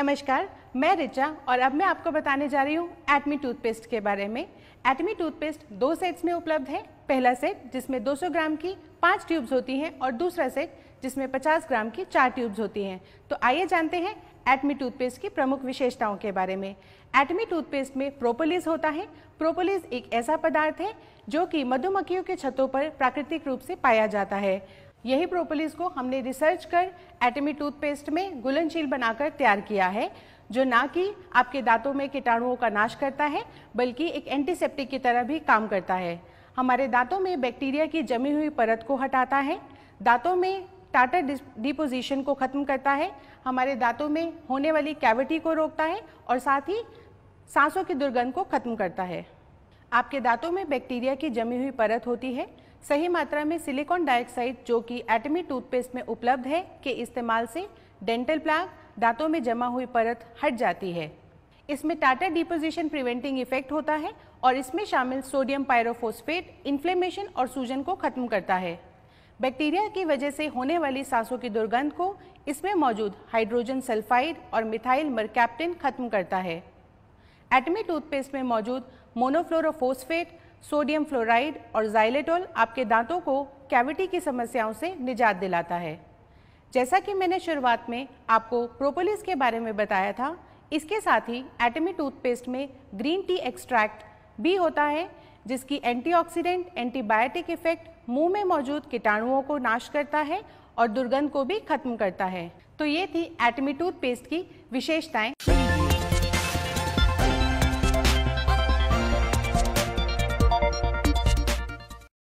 नमस्कार मैं रिचा और अब मैं आपको बताने जा रही हूँ एटमी टूथपेस्ट के बारे में एटमी टूथपेस्ट दो सेट्स में उपलब्ध है पहला सेट जिसमें 200 ग्राम की पांच ट्यूब्स होती हैं और दूसरा सेट जिसमें 50 ग्राम की चार ट्यूब्स होती हैं तो आइए जानते हैं एटमी टूथपेस्ट की प्रमुख विशेषताओं के बारे में एटमी टूथपेस्ट में प्रोपोलिस होता है प्रोपोलिस एक ऐसा पदार्थ है जो कि मधुमक्खियों के छतों पर प्राकृतिक रूप से पाया जाता है यही प्रोपोलिस को हमने रिसर्च कर एटमी टूथपेस्ट में गुलनशील बनाकर तैयार किया है जो ना कि आपके दांतों में कीटाणुओं का नाश करता है बल्कि एक एंटीसेप्टिक की तरह भी काम करता है हमारे दांतों में बैक्टीरिया की जमी हुई परत को हटाता है दांतों में टाटा डिपोजिशन को ख़त्म करता है हमारे दांतों में होने वाली कैविटी को रोकता है और साथ ही सांसों की दुर्गंध को ख़त्म करता है आपके दांतों में बैक्टीरिया की जमी हुई परत होती है सही मात्रा में सिलिकॉन डाइऑक्साइड जो कि एटमी टूथपेस्ट में उपलब्ध है के इस्तेमाल से डेंटल प्लाग दांतों में जमा हुई परत हट जाती है इसमें टाटा डिपोजिशन प्रिवेंटिंग इफेक्ट होता है और इसमें शामिल सोडियम पायरोफोस्फेट इन्फ्लेमेशन और सूजन को खत्म करता है बैक्टीरिया की वजह से होने वाली सांसों की दुर्गंध को इसमें मौजूद हाइड्रोजन सल्फाइड और मिथाइल मरकैप्टिन खत्म करता है एटमी टूथपेस्ट में मौजूद मोनोफ्लोरोफोस्फेट सोडियम फ्लोराइड और जाइलेटोल आपके दांतों को कैविटी की समस्याओं से निजात दिलाता है जैसा कि मैंने शुरुआत में आपको प्रोपोलिस के बारे में बताया था इसके साथ ही एटमी टूथपेस्ट में ग्रीन टी एक्सट्रैक्ट भी होता है जिसकी एंटीऑक्सीडेंट एंटीबायोटिक इफेक्ट मुंह में मौजूद कीटाणुओं को नाश करता है और दुर्गंध को भी खत्म करता है तो ये थी एटमी टूथपेस्ट की विशेषताएं